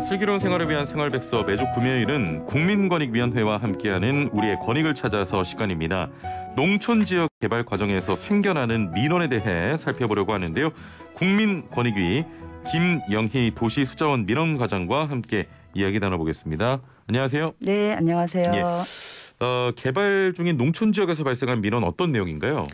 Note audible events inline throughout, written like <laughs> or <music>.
슬기로운 생활을 위한 생활백서 매주 금요일은 국민권익위원회와 함께하는 우리의 권익을 찾아서 시간입니다. 농촌 지역 개발 과정에서 생겨나는 민원에 대해 살펴보려고 하는데요. 국민권익위 김영희 도시수자원 민원과장과 함께 이야기 나눠보겠습니다. 안녕하세요. 네, 안녕하세요. 예. 어, 개발 중인 농촌 지역에서 발생한 민원 어떤 내용인가요?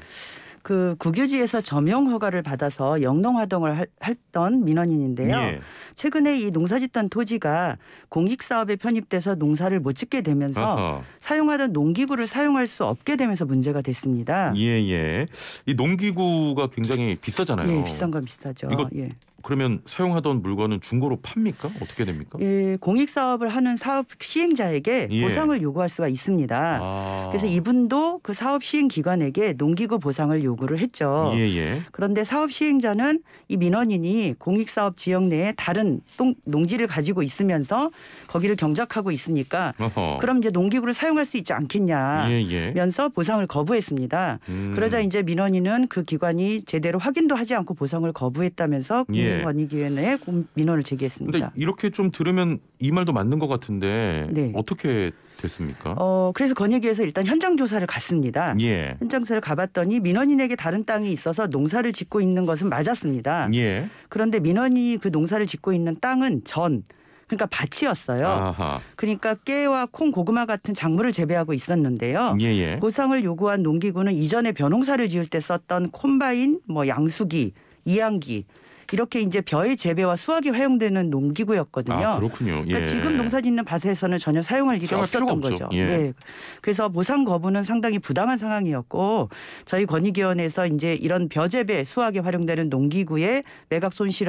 그 국유지에서 점용 허가를 받아서 영농 활동을 했던 민원인인데요. 예. 최근에 이 농사짓던 토지가 공익 사업에 편입돼서 농사를 못 짓게 되면서 아하. 사용하던 농기구를 사용할 수 없게 되면서 문제가 됐습니다. 예예. 예. 이 농기구가 굉장히 비싸잖아요. 예, 비싼 건 비싸죠. 이거 예. 그러면 사용하던 물건은 중고로 팝니까? 어떻게 됩니까? 예, 공익 사업을 하는 사업 시행자에게 예. 보상을 요구할 수가 있습니다. 아. 그래서 이분도 그 사업 시행 기관에게 농기구 보상을 요구를 했죠. 예예. 예. 그런데 사업 시행자는 이 민원인이 공익 사업 지역 내에 다른 똥, 농지를 가지고 있으면서 거기를 경작하고 있으니까 어허. 그럼 이제 농기구를 사용할 수 있지 않겠냐면서 예, 예. 보상을 거부했습니다. 음. 그러자 이제 민원인은 그 기관이 제대로 확인도 하지 않고 보상을 거부했다면서 예. 중앙선위원회에 예. 민원을 제기했습니다. 근데 이렇게 좀 들으면 이 말도 맞는 것 같은데 네. 어떻게 됐습니까? 어, 그래서 건의기에서 일단 현장 조사를 갔습니다. 예. 현장 조사를 가봤더니 민원인에게 다른 땅이 있어서 농사를 짓고 있는 것은 맞았습니다. 예. 그런데 민원인이 그 농사를 짓고 있는 땅은 전 그러니까 밭이었어요. 아하. 그러니까 깨와 콩, 고구마 같은 작물을 재배하고 있었는데요. 예예. 보상을 예. 요구한 농기구는 이전에 벼농사를 지을 때 썼던 콤바인, 뭐 양수기, 이양기 이렇게 이제 벼의 재배와 수확이 활용되는 아, 농기구였거든요. 아, 그렇군요. 그러니까 예. 그러니까 지금 농사짓는 밭에서는 전혀 사용할 일이 없었던 거죠. 예. 네. 그래서 보상 거부는 상당히 부담한 상황이었고 저희 권익위원회에서 이제 이런 벼 재배 수확에 활용되는 농기구의 매각 손실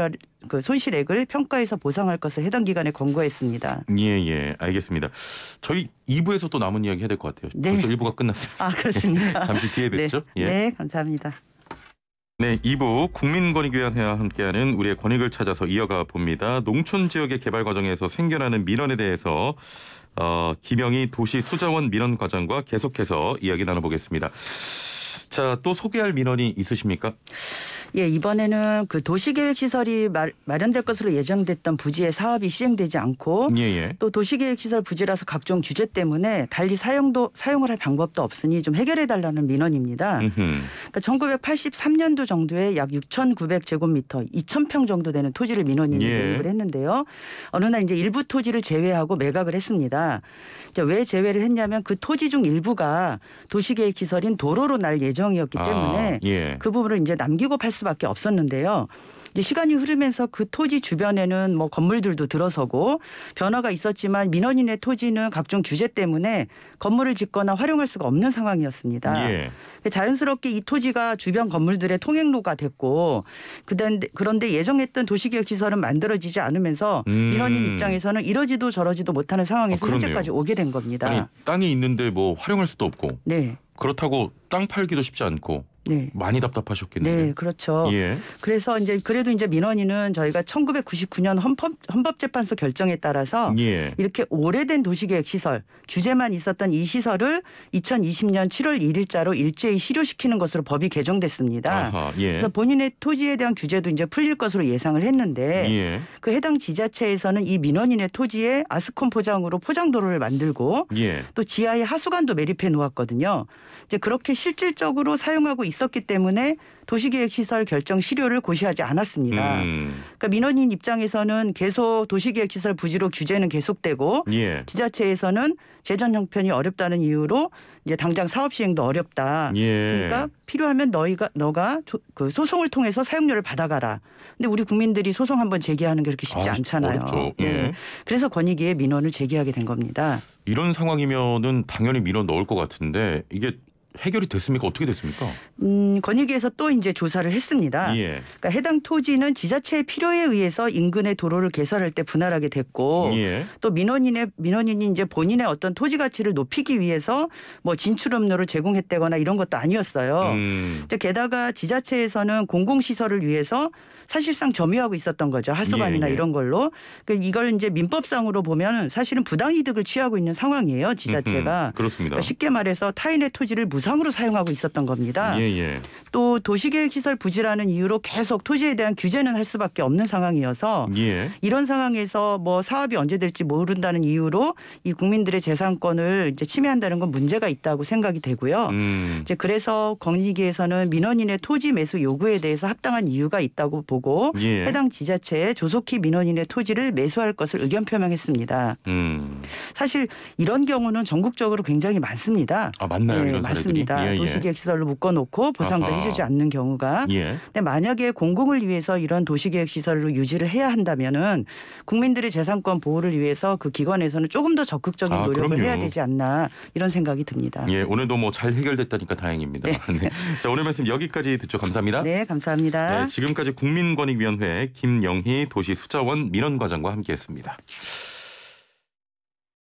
그 손실액을 평가해서 보상할 것을 해당 기관에 권고했습니다. 예, 예. 알겠습니다. 저희 2부에서 또 남은 이야기 해야 될 것 같아요. 네. 벌써 1부가 끝났습니다. 아, 그렇습니다. <laughs> 잠시 뒤에 뵙죠. 네, 예. 네 감사합니다. 네, 2부 국민권익위원회와 함께하는 우리의 권익을 찾아서 이어가 봅니다. 농촌 지역의 개발 과정에서 생겨나는 민원에 대해서 어, 김영희 도시수자원 민원 과장과 계속해서 이야기 나눠보겠습니다. 자, 또 소개할 민원이 있으십니까? 예, 이번에는 그 도시계획 시설이 마련될 것으로 예정됐던 부지의 사업이 시행되지 않고 예예. 예. 또 도시계획 시설 부지라서 각종 규제 때문에 달리 사용도 사용을 할 방법도 없으니 좀 해결해 달라는 민원입니다. 그러니까 1983년도 정도에 약 6,900제곱미터 2,000평 정도 되는 토지를 민원인이 예. 매입을 했는데요. 어느 날 이제 일부 토지를 제외하고 매각을 했습니다. 이제 왜 제외를 했냐면 그 토지 중 일부가 도시계획 시설인 도로로 날 예정이었기 아, 때문에 아, 예. 그 부분을 이제 남기고 팔수 수밖에 없었는데요. 이제 시간이 흐르면서 그 토지 주변에는 뭐 건물들도 들어서고 변화가 있었지만 민원인의 토지는 각종 규제 때문에 건물을 짓거나 활용할 수가 없는 상황이었습니다. 예. 자연스럽게 이 토지가 주변 건물들의 통행로가 됐고 그런데, 예정했던 도시계획시설은 만들어지지 않으면서 음. 민원인 입장에서는 이러지도 저러지도 못하는 상황에서 아, 현재까지 오게 된 겁니다. 아니, 땅이 있는데 뭐 활용할 수도 없고 네. 그렇다고 땅 팔기도 쉽지 않고 네. 많이 답답하셨겠네요. 네, 그렇죠. 예. 그래서 이제 그래도 이제 민원인은 저희가 1999년 헌법, 재판소 결정에 따라서 예. 이렇게 오래된 도시계획 시설 규제만 있었던 이 시설을 2020년 7월 1일자로 일제히 실효시키는 것으로 법이 개정됐습니다. 아하, 예. 그래서 본인의 토지에 대한 규제도 이제 풀릴 것으로 예상을 했는데 예. 그 해당 지자체에서는 이 민원인의 토지에 아스콘 포장으로 포장도로를 만들고 예. 또 지하에 하수관도 매립해 놓았거든요. 이제 그렇게 실질적으로 사용하고 있었기 때문에 도시계획 시설 결정 실효를 고시하지 않았습니다. 음. 그러니까 민원인 입장에서는 계속 도시계획 시설 부지로 규제는 계속되고 예. 지자체에서는 재정 형편이 어렵다는 이유로 이제 당장 사업 시행도 어렵다. 예. 그러니까 필요하면 너희가 너가 조, 그 소송을 통해서 사용료를 받아가라. 근데 우리 국민들이 소송 한번 제기하는 게 그렇게 쉽지 아, 않잖아요. 예. 네. 그래서 권익위에 민원을 제기하게 된 겁니다. 이런 상황이면은 당연히 민원 넣을 것 같은데 이게 해결이 됐습니까? 어떻게 됐습니까? 음, 권익위에서 또 이제 조사를 했습니다. 예. 그러니까 해당 토지는 지자체의 필요에 의해서 인근의 도로를 개설할 때 분할하게 됐고 예. 또 민원인의 민원인이 이제 본인의 어떤 토지 가치를 높이기 위해서 뭐 진출 음료를 제공했다거나 이런 것도 아니었어요. 음. 이제 게다가 지자체에서는 공공 시설을 위해서 사실상 점유하고 있었던 거죠. 하수관이나 예, 예. 이런 걸로. 그러니까 이걸 이제 민법상으로 보면 사실은 부당 이득을 취하고 있는 상황이에요. 지자체가. 음흠. 음, 그렇습니다. 그러니까 쉽게 말해서 타인의 토지를 무상으로 사용하고 있었던 겁니다. 예. 예, 예, 또 도시계획시설 부지라는 이유로 계속 토지에 대한 규제는 할 수밖에 없는 상황이어서 예. 이런 상황에서 뭐 사업이 언제 될지 모른다는 이유로 이 국민들의 재산권을 이제 침해한다는 건 문제가 있다고 생각이 되고요. 음. 이제 그래서 권익위에서는 민원인의 토지 매수 요구에 대해서 합당한 이유가 있다고 보고 예. 해당 지자체에 조속히 민원인의 토지를 매수할 것을 의견 표명했습니다. 음. 사실 이런 경우는 전국적으로 굉장히 많습니다. 아, 맞나요? 네, 맞습니다. 예, 예. 도시계획시설로 묶어놓고 않고 보상도 아하. 해주지 않는 경우가. 예. 근데 만약에 공공을 위해서 이런 도시계획 시설로 유지를 해야 한다면은 국민들의 재산권 보호를 위해서 그 기관에서는 조금 더 적극적인 아, 노력을 그럼요. 해야 되지 않나 이런 생각이 듭니다. 예, 오늘도 뭐 잘 해결됐다니까 다행입니다. 네. <laughs> 네. 자, 오늘 말씀 여기까지 듣죠. 감사합니다. 네, 감사합니다. 네, 지금까지 국민권익위원회 김영희 도시수자원 민원과장과 함께했습니다.